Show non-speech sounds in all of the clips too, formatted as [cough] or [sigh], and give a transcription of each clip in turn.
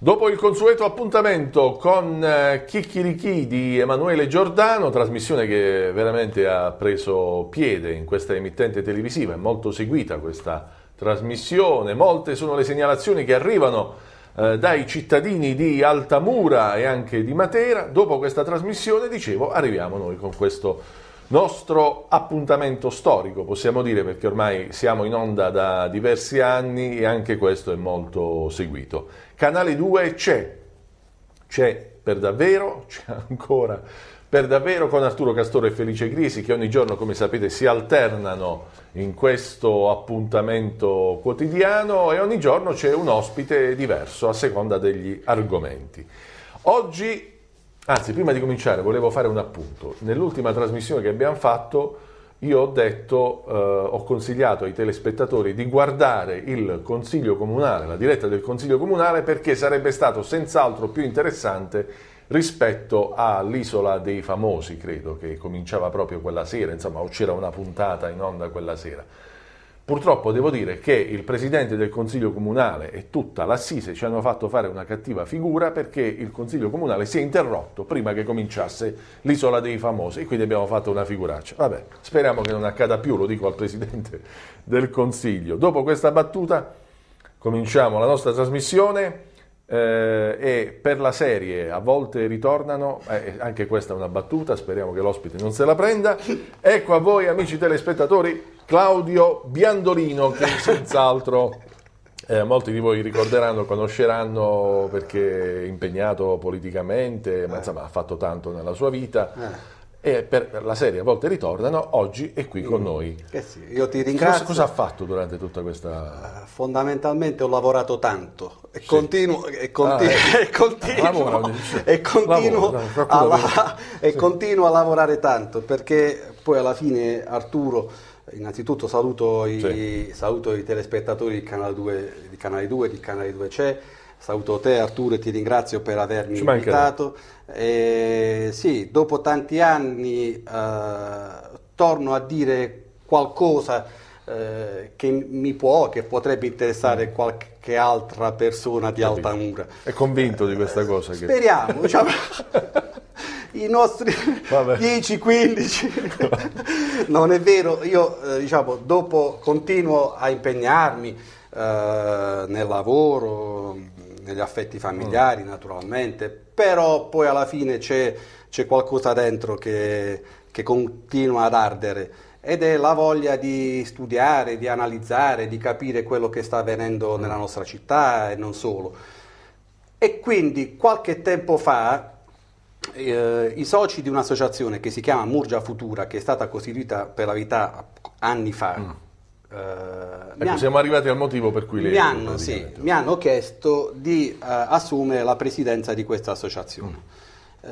Dopo il consueto appuntamento con eh, Chicchirichi di Emanuele Giordano, trasmissione che veramente ha preso piede in questa emittente televisiva, è molto seguita questa trasmissione, molte sono le segnalazioni che arrivano eh, dai cittadini di Altamura e anche di Matera. Dopo questa trasmissione, dicevo, arriviamo noi con questo nostro appuntamento storico, possiamo dire, perché ormai siamo in onda da diversi anni e anche questo è molto seguito. Canale 2 c'è, c'è per davvero, c'è ancora per davvero con Arturo Castore e Felice Grisi che ogni giorno, come sapete, si alternano in questo appuntamento quotidiano e ogni giorno c'è un ospite diverso a seconda degli argomenti. Oggi Anzi, prima di cominciare volevo fare un appunto. Nell'ultima trasmissione che abbiamo fatto io ho detto, eh, ho consigliato ai telespettatori di guardare il Consiglio Comunale, la diretta del Consiglio Comunale, perché sarebbe stato senz'altro più interessante rispetto all'Isola dei Famosi, credo, che cominciava proprio quella sera, insomma, o c'era una puntata in onda quella sera. Purtroppo devo dire che il Presidente del Consiglio Comunale e tutta l'Assise ci hanno fatto fare una cattiva figura perché il Consiglio Comunale si è interrotto prima che cominciasse l'isola dei famosi e quindi abbiamo fatto una figuraccia. Vabbè, speriamo che non accada più, lo dico al Presidente del Consiglio. Dopo questa battuta cominciamo la nostra trasmissione. Eh, e per la serie a volte ritornano, eh, anche questa è una battuta, speriamo che l'ospite non se la prenda. Ecco a voi amici telespettatori Claudio Biandolino che senz'altro eh, molti di voi ricorderanno, conosceranno perché è impegnato politicamente, ma insomma ha fatto tanto nella sua vita eh e per la serie a volte ritornano, oggi è qui con mm. noi. Eh sì, io ti ringrazio. Cosa, cosa, ha fatto durante tutta questa... Ah, fondamentalmente ho lavorato tanto e sì. continuo, e continuo, ah, eh, [laughs] e continuo, lavora, [laughs] e continuo, lavora, a, la, e sì. continuo a lavorare tanto perché poi alla fine Arturo, innanzitutto saluto i, sì. saluto i telespettatori di Canale 2, di Canale 2, di Canale 2 c'è Saluto te Arturo e ti ringrazio per avermi invitato. Eh, sì, dopo tanti anni eh, torno a dire qualcosa eh, che mi può, che potrebbe interessare mm. qualche altra persona di Capito. Altamura. È convinto di questa eh, cosa? Che... Speriamo, [laughs] diciamo, i nostri 10-15, [laughs] non è vero, io eh, diciamo, dopo continuo a impegnarmi eh, nel lavoro, negli affetti familiari mm. naturalmente, però poi alla fine c'è, qualcosa dentro che, che continua ad ardere ed è la voglia di studiare, di analizzare, di capire quello che sta avvenendo mm. nella nostra città e non solo. E quindi qualche tempo fa eh, i soci di un'associazione che si chiama Murgia Futura, che è stata costituita per la vita anni fa, mm Uh, ecco, siamo arrivati al motivo per cui lei... Mi hanno, sì, mi hanno chiesto di uh, assumere la presidenza di questa associazione. Uh,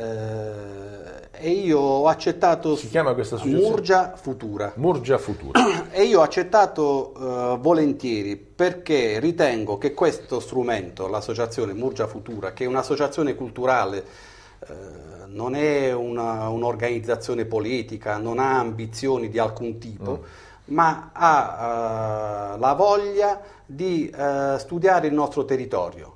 e io ho accettato... Si chiama questa associazione? Murgia Futura. Murgia Futura. [clears throat] e io ho accettato volentieri perché ritengo che questo strumento, l'associazione Murgia Futura, che è un'associazione culturale, non è una, un'organizzazione politica, non ha ambizioni di alcun tipo... Mm ma ha eh, la voglia di eh, studiare il nostro territorio,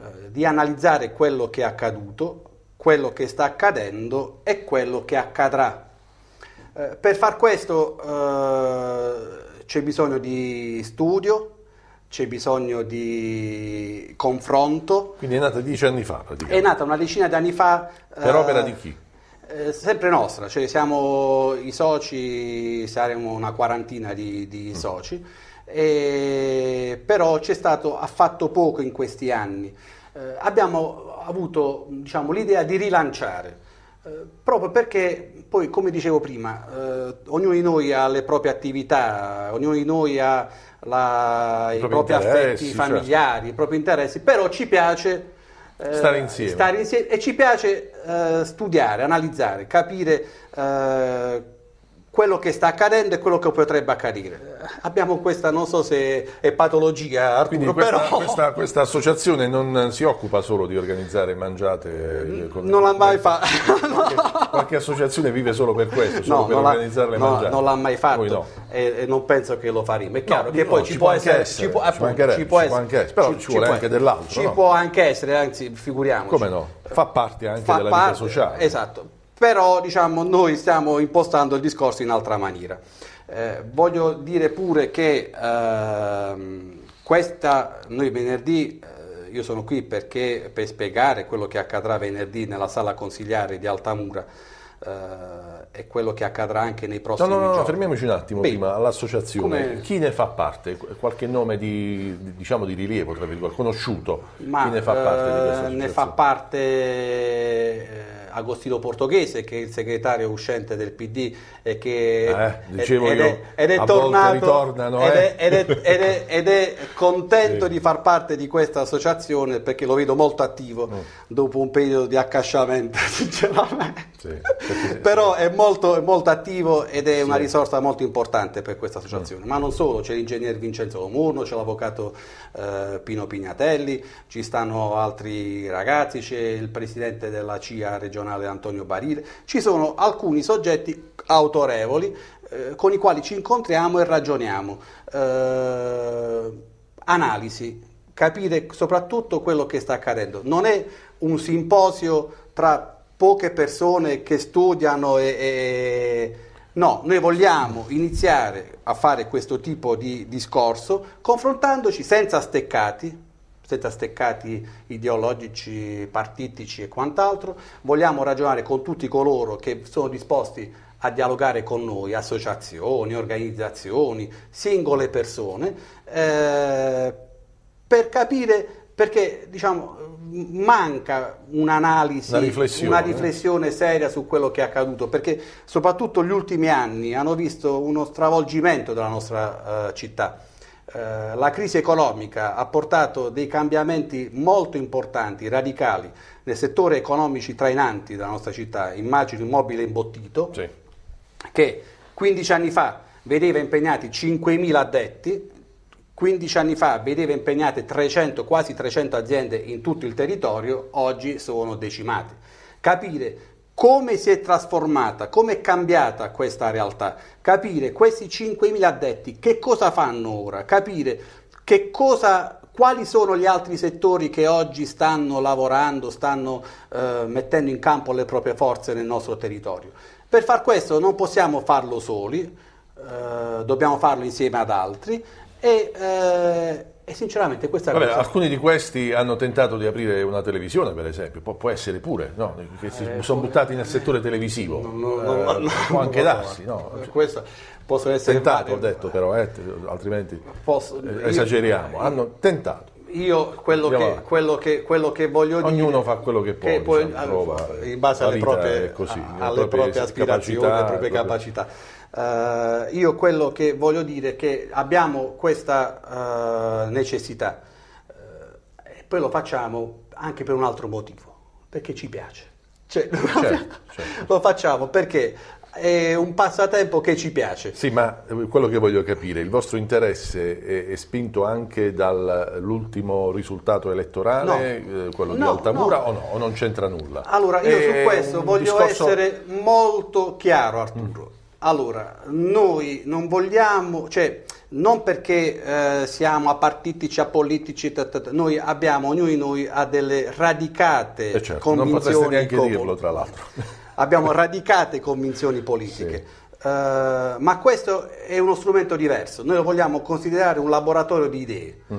eh, di analizzare quello che è accaduto, quello che sta accadendo e quello che accadrà. Eh, per far questo eh, c'è bisogno di studio, c'è bisogno di confronto. Quindi è nata dieci anni fa praticamente. È nata una decina di anni fa. Per eh, opera di chi? Eh, sempre nostra, cioè siamo i soci, saremo una quarantina di, di mm. soci, e, però c'è stato affatto poco in questi anni. Eh, abbiamo avuto diciamo, l'idea di rilanciare, eh, proprio perché poi, come dicevo prima, eh, ognuno di noi ha le proprie attività, ognuno di noi ha la, i, propri, affetti certo. familiari, certo. i propri interessi, però ci piace stare eh, insieme. stare insieme e ci piace eh, studiare, analizzare, capire eh, quello che sta accadendo e quello che potrebbe accadere. Abbiamo questa, non so se è patologia, Arturo, Quindi questa, però... questa, questa, associazione non si occupa solo di organizzare mangiate... Con non l'ha mai fatto. Qualche, [laughs] qualche, associazione vive solo per questo, solo no, per organizzare le no, mangiate. non l'ha mai fatto no. e, e, non penso che lo faremo. È chiaro che poi ci, può anche essere... Ci può, appunto, ci può essere. Però ci, vuole anche dell'altro, Ci può anche essere, anzi, figuriamoci. Come no? Fa parte anche fa della parte, vita sociale. Esatto però diciamo, noi stiamo impostando il discorso in altra maniera. Eh, voglio dire pure che eh, questa, noi venerdì, eh, io sono qui perché, per spiegare quello che accadrà venerdì nella sala consigliare di Altamura eh, e quello che accadrà anche nei prossimi no, no, no, giorni. No, fermiamoci un attimo Beh, prima all'associazione. Come... Chi ne fa parte? Qualche nome di, diciamo, di rilievo, conosciuto? Ma, Chi ne fa parte di questa associazione? Eh, ne fa parte eh, Agostino Portoghese, che è il segretario uscente del PD e che eh, è, tornato eh. [laughs] ed è contento sì. di far parte di questa associazione perché lo vedo molto attivo mm. dopo un periodo di accasciamento, [laughs] sinceramente. Sì, Però è molto, molto, attivo ed è sì. una risorsa molto importante per questa associazione. Mm. Ma non solo, c'è l'ingegner Vincenzo Lomurno, c'è l'avvocato eh, Pino Pignatelli, ci stanno altri ragazzi, c'è il presidente della CIA regionale nazionale Antonio Barile, ci sono alcuni soggetti autorevoli eh, con i quali ci incontriamo e ragioniamo. Eh, analisi, capire soprattutto quello che sta accadendo. Non è un simposio tra poche persone che studiano e, e No, noi vogliamo iniziare a fare questo tipo di discorso confrontandoci senza steccati, senza steccati ideologici, partitici e quant'altro. Vogliamo ragionare con tutti coloro che sono disposti a dialogare con noi, associazioni, organizzazioni, singole persone, eh, per capire perché diciamo, manca un'analisi, una riflessione. una eh. riflessione seria su quello che è accaduto, perché soprattutto gli ultimi anni hanno visto uno stravolgimento della nostra eh, città eh, la crisi economica ha portato dei cambiamenti molto importanti, radicali, nel settore economici trainanti della nostra città, immagino mobile imbottito, sì. che 15 anni fa vedeva impegnati 5.000 addetti, 15 anni fa vedeva impegnate 300, quasi 300 aziende in tutto il territorio, oggi sono decimate. Capire come si è trasformata, come è cambiata questa realtà, capire questi 5.000 addetti che cosa fanno ora, capire che cosa quali sono gli altri settori che oggi stanno lavorando, stanno eh, mettendo in campo le proprie forze nel nostro territorio. Per far questo non possiamo farlo soli, eh, dobbiamo farlo insieme ad altri e eh, e sinceramente questa Vabbè, cosa... Alcuni di questi hanno tentato di aprire una televisione, per esempio, Pu- può essere pure, no? che si eh, sono buttati nel settore televisivo, no, no, eh, può anche darsi. No? Eh, questo possono essere tentato, ho detto però, eh, altrimenti Posso, eh, io, esageriamo, hanno tentato. Io quello, che, quello, che, quello che, voglio Ognuno dire... Ognuno fa quello che può, che poi, diciamo, prova, in base alle proprie, così, alle proprie, proprie aspirazioni, alle proprie capacità. Uh, io quello che voglio dire è che abbiamo questa uh, necessità uh, e poi lo facciamo anche per un altro motivo, perché ci piace. Cioè, certo, certo. Lo facciamo perché è un passatempo che ci piace. Sì, ma quello che voglio capire, il vostro interesse è, è spinto anche dall'ultimo risultato elettorale, no. eh, quello no, di Altamura, no. o no? O non c'entra nulla? Allora, io è su questo voglio discorso... essere molto chiaro, Arturo. Mm. Allora, noi non vogliamo, cioè non perché eh, siamo apartitici, apolitici, tata, noi abbiamo, ognuno di noi ha delle radicate eh certo, convinzioni. Non potreste neanche dirlo, tra l'altro. [laughs] abbiamo radicate convinzioni politiche. Sì. Uh, ma questo è uno strumento diverso, noi lo vogliamo considerare un laboratorio di idee. Mm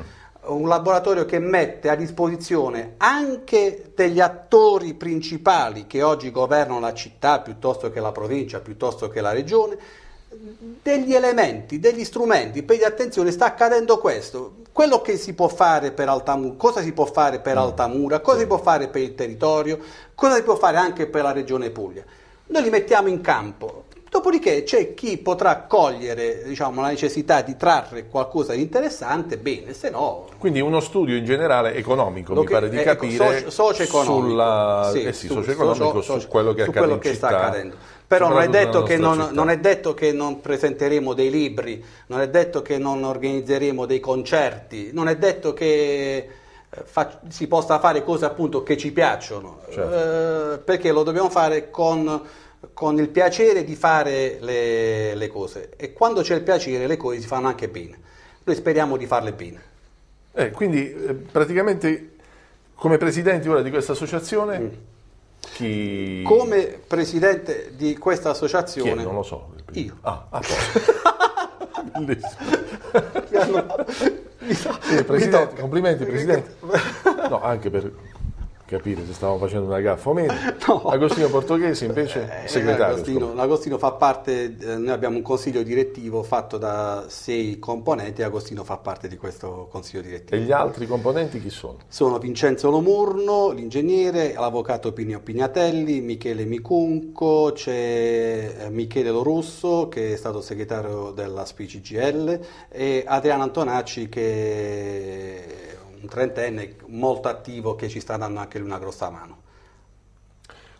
un laboratorio che mette a disposizione anche degli attori principali che oggi governano la città piuttosto che la provincia, piuttosto che la regione, degli elementi, degli strumenti. Quindi attenzione, sta accadendo questo. Quello che si può fare per Altamura, cosa si può fare per mm. Altamura, cosa si può fare per il territorio, cosa si può fare anche per la regione Puglia. Noi li mettiamo in campo, Dopodiché c'è chi potrà cogliere diciamo, la necessità di trarre qualcosa di interessante, bene, se no... Quindi uno studio in generale economico, mi pare di ecco, capire, ecco, socio-economico, sulla... sì, eh sì, su, socio-economico socio, su quello che, su quello che sta accadendo. Però non è, detto che non, non è detto che non presenteremo dei libri, non è detto che non organizzeremo dei concerti, non è detto che... Eh, Fa, si possa fare cose appunto che ci piacciono, certo. eh, perché lo dobbiamo fare con con il piacere di fare le, le cose e quando c'è il piacere le cose si fanno anche bene. Noi speriamo di farle bene. Eh, quindi eh, praticamente come presidente ora di questa associazione... Mm. Chi... Come presidente di questa associazione... Chi è? Non lo so. Io. Ah, ah [laughs] Bellissimo. Presidente, complimenti Presidente. [laughs] No, anche per capire se stavamo facendo una gaffa o meno. [laughs] No. Agostino Portoghese invece è eh, eh, segretario. L'Agostino, l'Agostino fa parte, eh, noi abbiamo un consiglio direttivo fatto da sei componenti e Agostino fa parte di questo consiglio direttivo. E gli altri componenti chi sono? Sono Vincenzo Lomurno, l'ingegnere, l'avvocato Pinio Pignatelli, Michele Micunco, c'è Michele Lorusso che è stato segretario della SPCGL e Adriano Antonacci che un trentenne molto attivo che ci sta dando anche lui una grossa mano.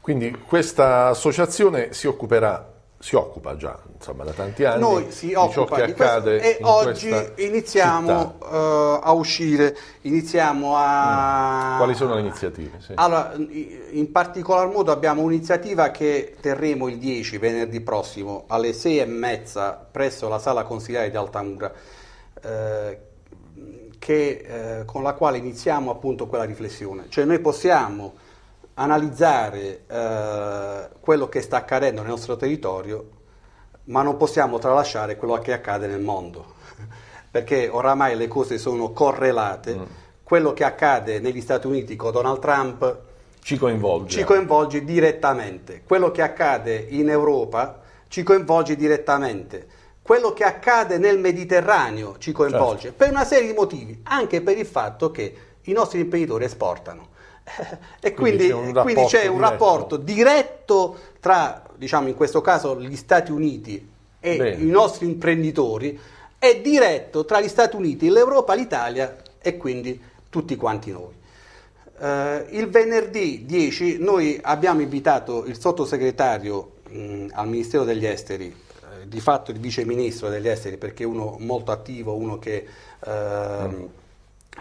Quindi questa associazione si occuperà si occupa già insomma, da tanti anni Noi si di ciò che di accade questo, e oggi iniziamo uh, a uscire, iniziamo a... Mm. Quali sono le iniziative? Sì. Allora, in particolar modo abbiamo un'iniziativa che terremo il 10 venerdì prossimo alle 6 e mezza presso la sala consigliare di Altamura eh, che, eh, con la quale iniziamo appunto quella riflessione. Cioè noi possiamo analizzare eh, quello che sta accadendo nel nostro territorio, ma non possiamo tralasciare quello che accade nel mondo, [laughs] perché oramai le cose sono correlate. Mm. Quello che accade negli Stati Uniti con Donald Trump ci coinvolge. ci coinvolge direttamente. Quello che accade in Europa ci coinvolge direttamente quello che accade nel Mediterraneo ci coinvolge certo. per una serie di motivi, anche per il fatto che i nostri imprenditori esportano. [laughs] e quindi, quindi c'è un, quindi c'è un rapporto diretto tra, diciamo in questo caso, gli Stati Uniti e Bene. i nostri imprenditori, e diretto tra gli Stati Uniti, l'Europa, l'Italia e quindi tutti quanti noi. Uh, il venerdì 10 noi abbiamo invitato il sottosegretario mh, al Ministero degli Esteri di fatto il viceministro degli esteri, perché uno molto attivo, uno che... Eh, mm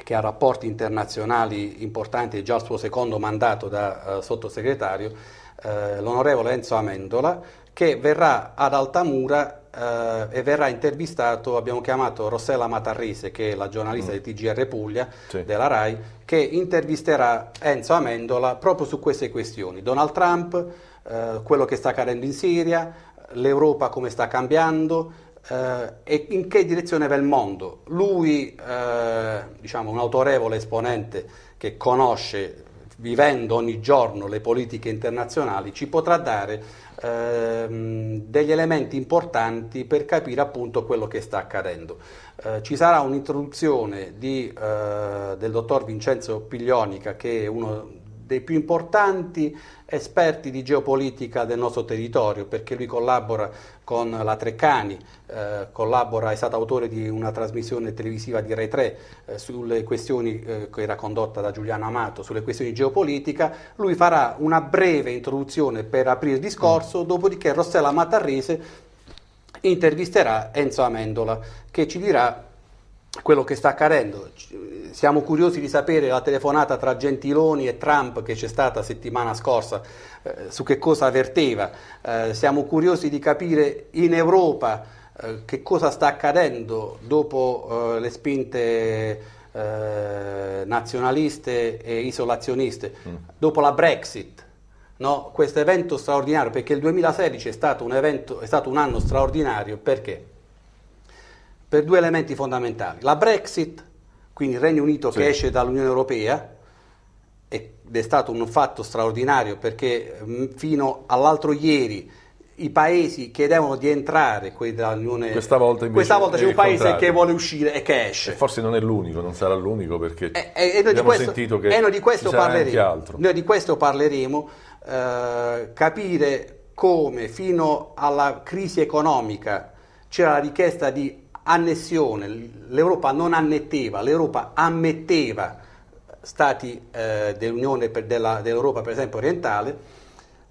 che ha rapporti internazionali importanti, è già al suo secondo mandato da uh, sottosegretario, uh, l'onorevole Enzo Amendola, che verrà ad Altamura uh, e verrà intervistato, abbiamo chiamato Rossella Matarrese, che è la giornalista mm. di TGR Puglia, sì. della RAI, che intervisterà Enzo Amendola proprio su queste questioni. Donald Trump, quello che sta accadendo in Siria, l'Europa come sta cambiando eh, e in che direzione va il mondo. Lui, eh, diciamo, un autorevole esponente che conosce vivendo ogni giorno le politiche internazionali, ci potrà dare ehm, degli elementi importanti per capire appunto quello che sta accadendo. Eh, ci sarà un'introduzione di, eh, del dottor Vincenzo Piglionica, che è uno dei più importanti esperti di geopolitica del nostro territorio, perché lui collabora con la Treccani, eh, collabora, è stato autore di una trasmissione televisiva di Rai 3 eh, sulle questioni, eh, che era condotta da Giuliano Amato, sulle questioni geopolitica, lui farà una breve introduzione per aprire il discorso, mm. dopodiché Rossella Matarrese intervisterà Enzo Amendola, che ci dirà quello che sta accadendo. Siamo curiosi di sapere la telefonata tra Gentiloni e Trump che c'è stata settimana scorsa, eh, su che cosa avverteva. Eh, siamo curiosi di capire in Europa eh, che cosa sta accadendo dopo eh, le spinte eh, nazionaliste e isolazioniste, mm. dopo la Brexit. No? Questo evento straordinario, perché il 2016 è stato un, evento, è stato un anno straordinario perché? per due elementi fondamentali. La Brexit, quindi il Regno Unito sì. che esce dall'Unione Europea, ed è stato un fatto straordinario perché mm, fino all'altro ieri i paesi chiedevano di entrare, quelli dell'Unione Questa volta, Questa volta c'è un paese contrario. che vuole uscire e che esce. E forse non è l'unico, non sarà l'unico perché eh, eh, e, e abbiamo questo, sentito che e eh, noi di questo parleremo. Noi di questo parleremo, eh, capire come fino alla crisi economica c'era la richiesta di annessione, l'Europa non annetteva, l'Europa ammetteva stati eh, dell'Unione per, della, dell'Europa, per esempio orientale,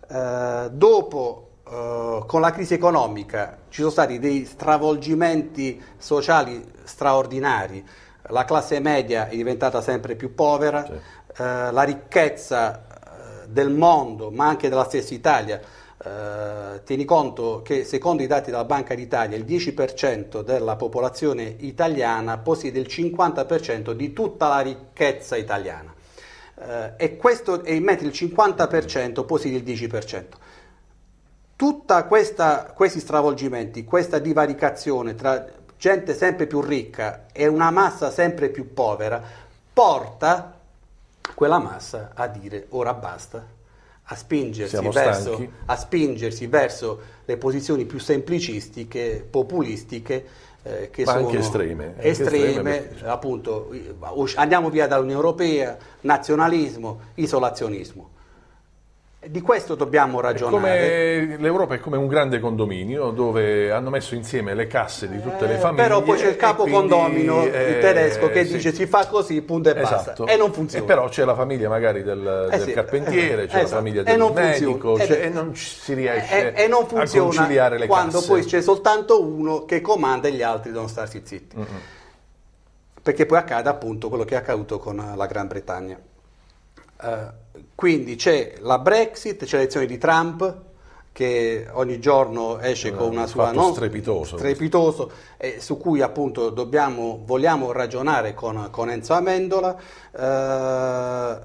eh, dopo eh, con la crisi economica ci sono stati dei stravolgimenti sociali straordinari, la classe media è diventata sempre più povera, sì. Eh, la ricchezza eh, del mondo, ma anche della stessa Italia, eh, tieni conto che secondo i dati della Banca d'Italia il 10% della popolazione italiana possiede il 50% di tutta la ricchezza italiana eh, e, questo, è in mentre il 50% possiede il 10%. Tutti questi stravolgimenti, questa divaricazione tra gente sempre più ricca e una massa sempre più povera porta quella massa a dire ora basta a spingersi, verso, a spingersi, verso, le posizioni più semplicistiche, populistiche, eh, che Ma sono anche estreme. anche estreme appunto, andiamo via dall'Unione Europea, nazionalismo, isolazionismo. Di questo dobbiamo ragionare. L'Europa è come un grande condominio dove hanno messo insieme le casse di tutte le eh, famiglie. però poi c'è il capo condomino eh, il tedesco che sì. dice si fa così, punto e esatto. basta. E non funziona. E però c'è la famiglia magari del, eh sì. del eh, carpentiere, c'è esatto. la famiglia del medico eh, cioè, e non si riesce e, non funziona a conciliare le quando casse. poi c'è soltanto uno che comanda e gli altri devono starsi zitti. Mm-hmm. Perché poi accade appunto quello che è accaduto con la Gran Bretagna. Eh, quindi c'è la Brexit, c'è l'elezione di Trump che ogni giorno esce eh, con una sua non strepitoso, strepitoso eh, su cui appunto dobbiamo, vogliamo ragionare con, con Enzo Amendola, eh,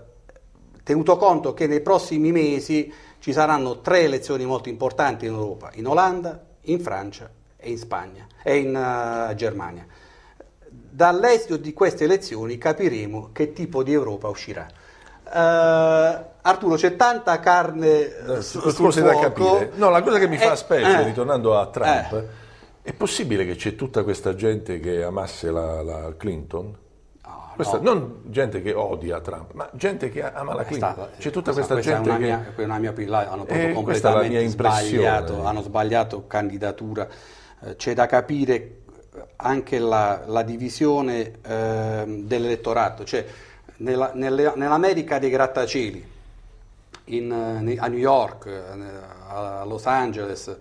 tenuto conto che nei prossimi mesi ci saranno tre elezioni molto importanti in Europa, in Olanda, in Francia e in Spagna e in uh, Germania. Dall'esito di queste elezioni capiremo che tipo di Europa uscirà. Uh, Arturo, c'è tanta carne eh, eh sul fuoco. da capire. No, la cosa che mi fa eh, specie, eh, ritornando a Trump, eh. è possibile che c'è tutta questa gente che amasse la, la Clinton? Oh, questa, no. Non gente che odia Trump, ma gente che ama la Clinton. Stata, c'è tutta questa, questa gente che... Mia, una mia, hanno proprio completamente sbagliato, hanno sbagliato candidatura. C'è da capire anche la, la divisione ehm, dell'elettorato, cioè, nella, nelle, nell'America dei grattacieli, in, eh, a New York, eh, a Los Angeles,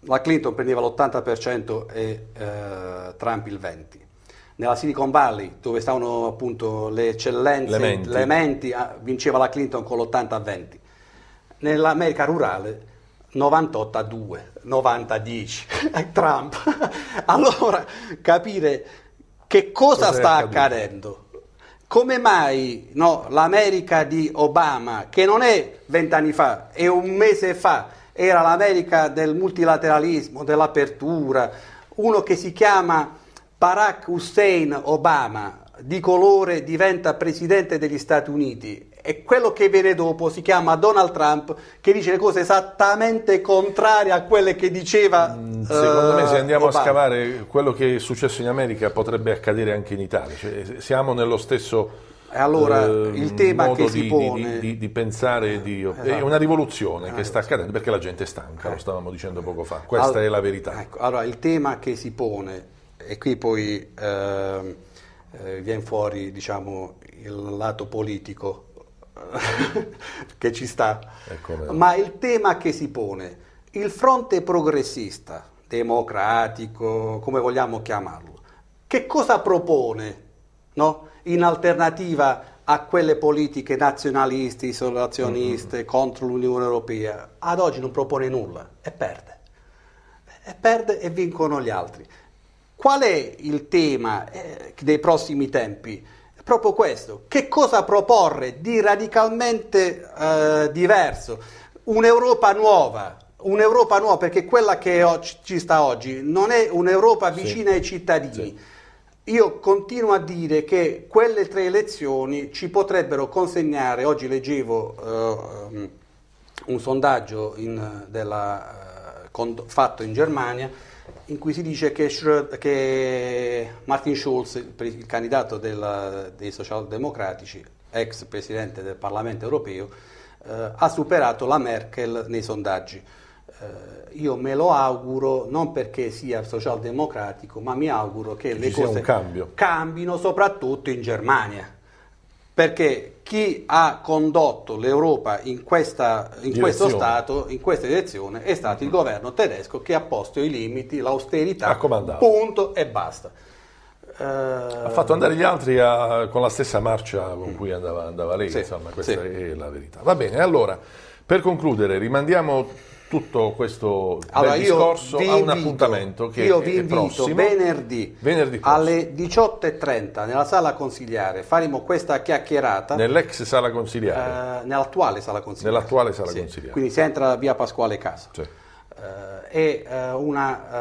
la Clinton prendeva l'80% e eh, Trump il 20%. Nella Silicon Valley, dove stavano appunto le eccellenze, le menti, le menti ah, vinceva la Clinton con l'80 a 20. Nell'America rurale 98 a 2, 90 a 10, Trump. [laughs] allora capire che cosa, cosa sta accadendo come mai no, l'America di Obama, che non è vent'anni fa, è un mese fa, era l'America del multilateralismo, dell'apertura, uno che si chiama Barack Hussein Obama, di colore diventa presidente degli Stati Uniti e quello che viene dopo si chiama Donald Trump che dice le cose esattamente contrarie a quelle che diceva. Mm, secondo uh, me se eh, andiamo Obama. a scavare quello che è successo in America potrebbe accadere anche in Italia. Cioè, siamo nello stesso... E allora eh, il tema che si di, pone di, di, di pensare di, esatto. è una rivoluzione che esatto. sta accadendo perché la gente è stanca, eh. lo stavamo dicendo poco fa, questa All... è la verità. Ecco, allora il tema che si pone, e qui poi ehm, eh, viene fuori diciamo, il lato politico [laughs] che ci sta, ma il tema che si pone, il fronte progressista, democratico, come vogliamo chiamarlo, che cosa propone no? in alternativa a quelle politiche nazionaliste, isolazioniste, mm-hmm. contro l'Unione Europea? Ad oggi non propone nulla e perde. E perde e vincono gli altri. Qual è il tema eh, dei prossimi tempi? proprio questo, che cosa proporre di radicalmente eh, diverso, un'Europa nuova, un'Europa nuova perché quella che ci sta oggi non è un'Europa vicina sì. ai cittadini. Sì. Io continuo a dire che quelle tre elezioni ci potrebbero consegnare, oggi leggevo eh, um, un sondaggio in, della, eh, fatto in Germania, in cui si dice che, Schröd, che Martin Schulz, il, candidato del, dei socialdemocratici, ex presidente del Parlamento europeo, eh, ha superato la Merkel nei sondaggi. Eh, io me lo auguro non perché sia socialdemocratico, ma mi auguro che, che le cose cambino soprattutto in Germania perché chi ha condotto l'Europa in, questa, in questo stato, in questa direzione, è stato il governo tedesco che ha posto i limiti, l'austerità, punto e basta. Uh, ha fatto andare gli altri a, con la stessa marcia con cui andava, andava lei, sì, insomma, questa sì. è la verità. Va bene, allora, per concludere, rimandiamo tutto questo allora, discorso a un appuntamento che io vi invito venerdì, venerdì alle 18.30 nella sala consigliare faremo questa chiacchierata nell'ex sala eh, consigliare eh, nell'attuale sala consigliare nell'attuale sala sì. consigliare quindi si entra via Pasquale Casa sì. Eh, e eh, una,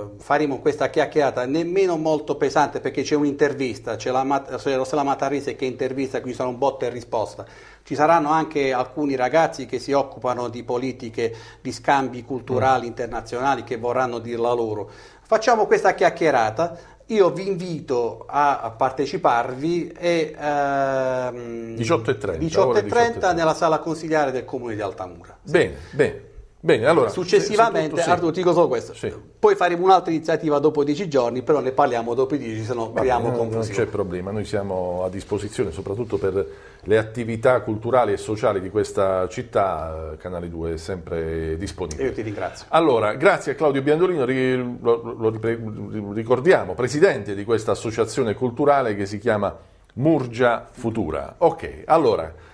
eh, faremo questa chiacchierata nemmeno molto pesante perché c'è un'intervista, c'è la Rossella Matarese che intervista, quindi sarà un botta e risposta. Ci saranno anche alcuni ragazzi che si occupano di politiche, di scambi culturali mm. internazionali che vorranno dirla loro. Facciamo questa chiacchierata, io vi invito a parteciparvi e, ehm, 18.30, 18 18 nella sala consigliare del comune di Altamura. Bene, bene. Bene, allora, Successivamente, se, se Arturo, ti dico solo questo. Sì. Poi faremo un'altra iniziativa dopo dieci giorni, però ne parliamo dopo dieci, se no creiamo confusione. Non c'è problema, noi siamo a disposizione soprattutto per le attività culturali e sociali di questa città, Canale 2 è sempre disponibile. Io ti ringrazio. Allora, grazie a Claudio Biandolino, lo ricordiamo, presidente di questa associazione culturale che si chiama Murgia Futura. Ok, allora...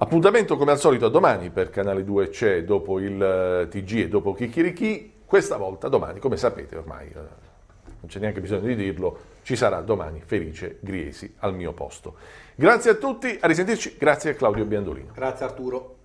Appuntamento come al solito a domani per Canale 2 c'è dopo il eh, TG e dopo Chicchirichi. Questa volta domani, come sapete ormai, eh, non c'è neanche bisogno di dirlo, ci sarà domani Felice Griesi al mio posto. Grazie a tutti, a risentirci, grazie a Claudio Biandolino. Grazie Arturo.